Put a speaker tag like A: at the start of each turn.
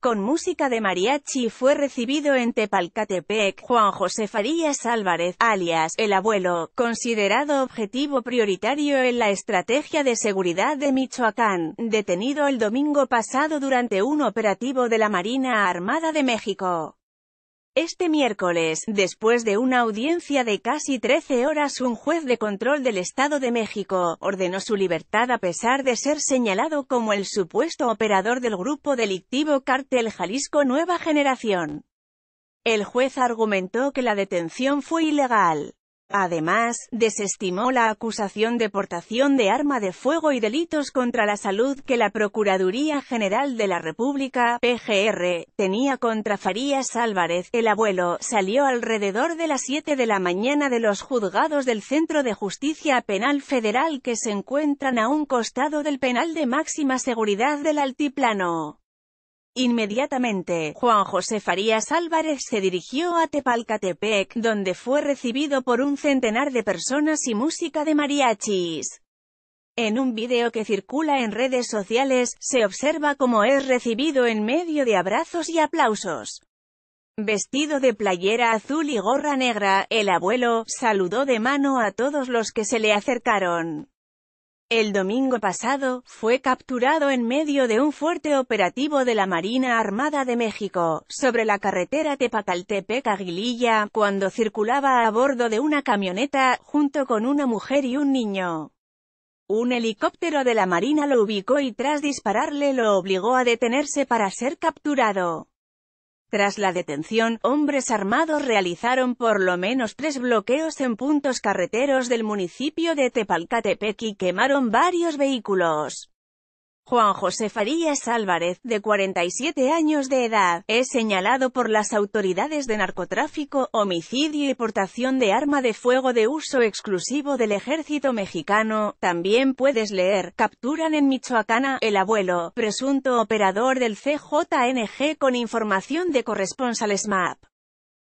A: con música de mariachi fue recibido en Tepalcatepec Juan José Farías Álvarez, alias El Abuelo, considerado objetivo prioritario en la estrategia de seguridad de Michoacán, detenido el domingo pasado durante un operativo de la Marina Armada de México. Este miércoles, después de una audiencia de casi 13 horas, un juez de control del Estado de México ordenó su libertad a pesar de ser señalado como el supuesto operador del grupo delictivo Cártel Jalisco Nueva Generación. El juez argumentó que la detención fue ilegal. Además, desestimó la acusación de portación de arma de fuego y delitos contra la salud que la Procuraduría General de la República, PGR, tenía contra Farías Álvarez. El abuelo salió alrededor de las 7 de la mañana de los juzgados del Centro de Justicia Penal Federal que se encuentran a un costado del penal de máxima seguridad del Altiplano. Inmediatamente, Juan José Farías Álvarez se dirigió a Tepalcatepec, donde fue recibido por un centenar de personas y música de mariachis. En un video que circula en redes sociales, se observa cómo es recibido en medio de abrazos y aplausos. Vestido de playera azul y gorra negra, el abuelo, saludó de mano a todos los que se le acercaron. El domingo pasado, fue capturado en medio de un fuerte operativo de la Marina Armada de México, sobre la carretera Tepacaltepec-Aguililla, cuando circulaba a bordo de una camioneta, junto con una mujer y un niño. Un helicóptero de la Marina lo ubicó y tras dispararle lo obligó a detenerse para ser capturado. Tras la detención, hombres armados realizaron por lo menos tres bloqueos en puntos carreteros del municipio de Tepalcatepec y quemaron varios vehículos. Juan José Farías Álvarez, de 47 años de edad, es señalado por las autoridades de narcotráfico, homicidio y portación de arma de fuego de uso exclusivo del ejército mexicano. También puedes leer, capturan en Michoacana, el abuelo, presunto operador del CJNG con información de corresponsales MAP.